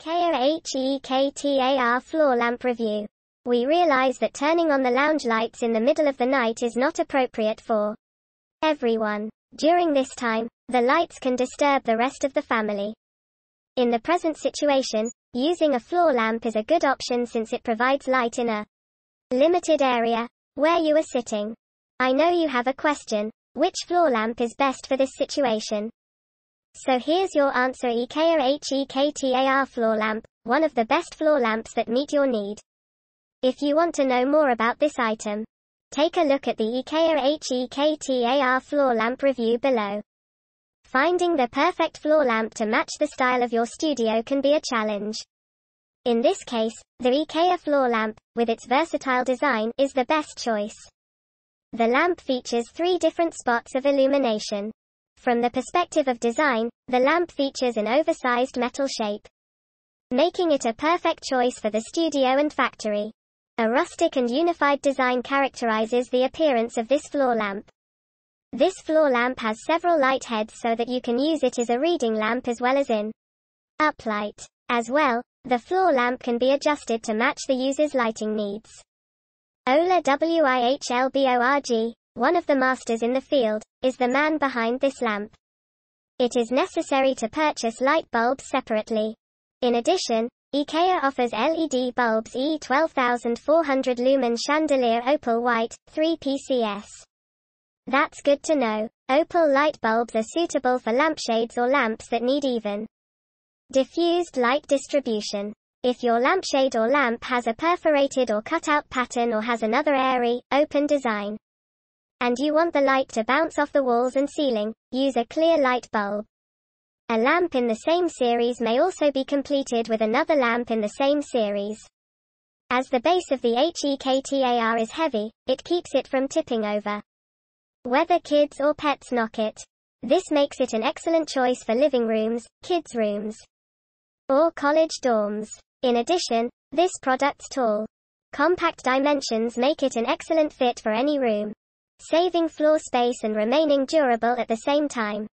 EKOHEKTAR floor lamp review. We realize that turning on the lounge lights in the middle of the night is not appropriate for everyone. During this time, the lights can disturb the rest of the family. In the present situation, using a floor lamp is a good option since it provides light in a limited area where you are sitting. I know you have a question. Which floor lamp is best for this situation? So here's your answer EKOHEKTAR floor lamp, one of the best floor lamps that meet your need. If you want to know more about this item, take a look at the EKOHEKTAR floor lamp review below. Finding the perfect floor lamp to match the style of your studio can be a challenge. In this case, the IKEA floor lamp, with its versatile design, is the best choice. The lamp features three different spots of illumination. From the perspective of design, the lamp features an oversized metal shape, making it a perfect choice for the studio and factory. A rustic and unified design characterizes the appearance of this floor lamp. This floor lamp has several light heads so that you can use it as a reading lamp as well as in uplight. As well, the floor lamp can be adjusted to match the user's lighting needs. OLA WIHLBORG one of the masters in the field, is the man behind this lamp. It is necessary to purchase light bulbs separately. In addition, IKEA offers LED bulbs E12400 lumen chandelier opal white, 3 PCS. That's good to know. Opal light bulbs are suitable for lampshades or lamps that need even diffused light distribution. If your lampshade or lamp has a perforated or cutout pattern or has another airy, open design, and you want the light to bounce off the walls and ceiling, use a clear light bulb. A lamp in the same series may also be completed with another lamp in the same series. As the base of the HEKTAR is heavy, it keeps it from tipping over. Whether kids or pets knock it. This makes it an excellent choice for living rooms, kids' rooms, or college dorms. In addition, this product's tall, compact dimensions make it an excellent fit for any room saving floor space and remaining durable at the same time.